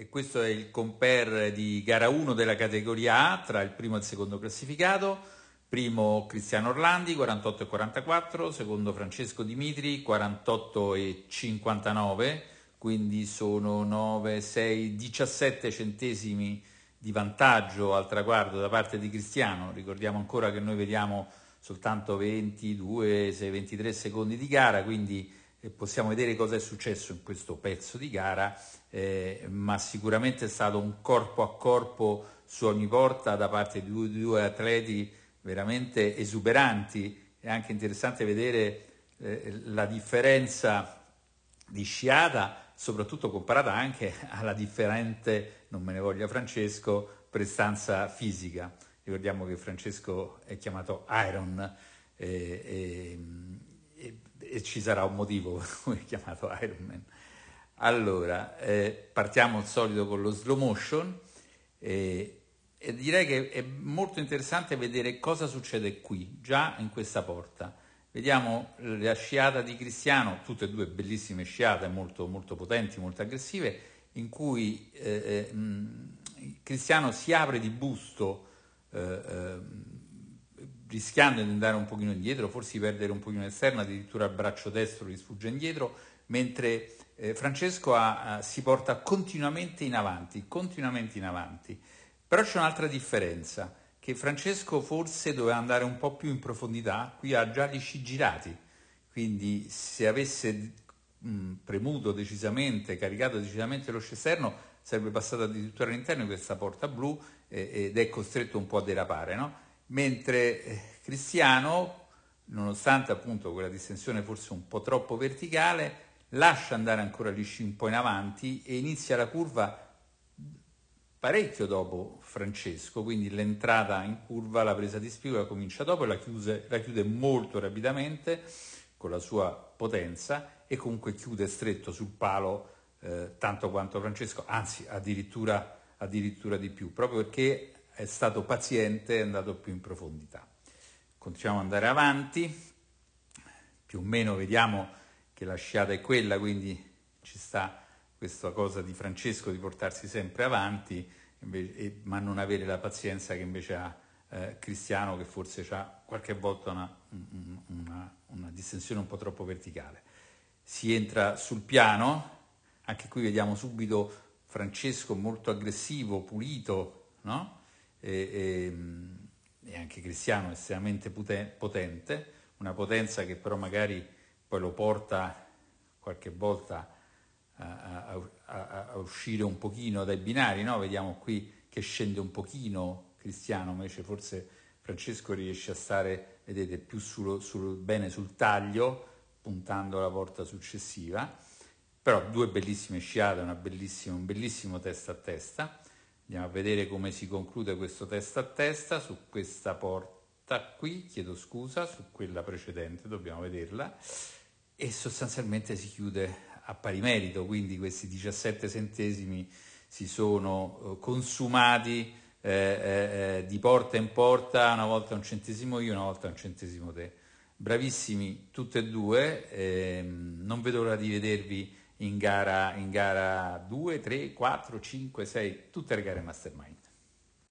E questo è il compare di gara 1 della categoria A tra il primo e il secondo classificato. Primo Cristiano Orlandi 48 e 44, secondo Francesco Dimitri 48 e 59, quindi sono 9, 6, 17 centesimi di vantaggio al traguardo da parte di Cristiano. Ricordiamo ancora che noi vediamo soltanto 22, 6, 23 secondi di gara, quindi possiamo vedere cosa è successo in questo pezzo di gara, eh, ma sicuramente è stato un corpo a corpo su ogni porta da parte di due, di due atleti veramente esuberanti. È anche interessante vedere eh, la differenza di sciata, soprattutto comparata anche alla differente, non me ne voglia Francesco, prestanza fisica. Ricordiamo che Francesco è chiamato Iron. Eh, e, e, ci sarà un motivo per cui è chiamato Iron Man. Allora, eh, partiamo al solito con lo slow motion eh, e direi che è molto interessante vedere cosa succede qui, già in questa porta. Vediamo la sciata di Cristiano, tutte e due bellissime sciate, molto, molto potenti, molto aggressive, in cui eh, eh Cristiano si apre di busto eh, ehm, rischiando di andare un pochino indietro, forse di perdere un pochino esterno, addirittura il braccio destro gli sfugge indietro, mentre eh, Francesco ha, si porta continuamente in avanti, continuamente in avanti. Però c'è un'altra differenza, che Francesco forse doveva andare un po' più in profondità, qui ha già gli sci girati, quindi se avesse mh, premuto decisamente, caricato decisamente lo sci esterno, sarebbe passato addirittura all'interno di questa porta blu eh, ed è costretto un po' a derapare, no? mentre eh, Cristiano, nonostante appunto quella distensione forse un po' troppo verticale, lascia andare ancora Lisci un po' in avanti e inizia la curva parecchio dopo Francesco, quindi l'entrata in curva, la presa di spigola comincia dopo e la, chiuse, la chiude molto rapidamente con la sua potenza e comunque chiude stretto sul palo eh, tanto quanto Francesco, anzi addirittura, addirittura di più, proprio perché è stato paziente è andato più in profondità. Continuiamo ad andare avanti, più o meno vediamo che la sciata è quella, quindi ci sta questa cosa di Francesco di portarsi sempre avanti, invece, e, ma non avere la pazienza che invece ha eh, Cristiano, che forse ha qualche volta una, una, una distensione un po' troppo verticale. Si entra sul piano, anche qui vediamo subito Francesco molto aggressivo, pulito, no? e, e, e anche cristiano estremamente potente, una potenza che però magari poi lo porta qualche volta a, a, a, a uscire un pochino dai binari, no? vediamo qui che scende un pochino cristiano, invece forse Francesco riesce a stare, vedete, più sul, sul, bene sul taglio, puntando alla porta successiva, però due bellissime sciate, bellissima, un bellissimo testa a testa. Andiamo a vedere come si conclude questo testa a testa su questa porta qui, chiedo scusa, su quella precedente, dobbiamo vederla, e sostanzialmente si chiude a pari merito, quindi questi 17 centesimi si sono eh, consumati eh, eh, eh, di porta in porta, una volta un centesimo io, una volta un centesimo te. Bravissimi tutti e due, ehm, non vedo l'ora di vedervi in gara, 2, 3, 4, 5, 6, tutte le gare mastermind.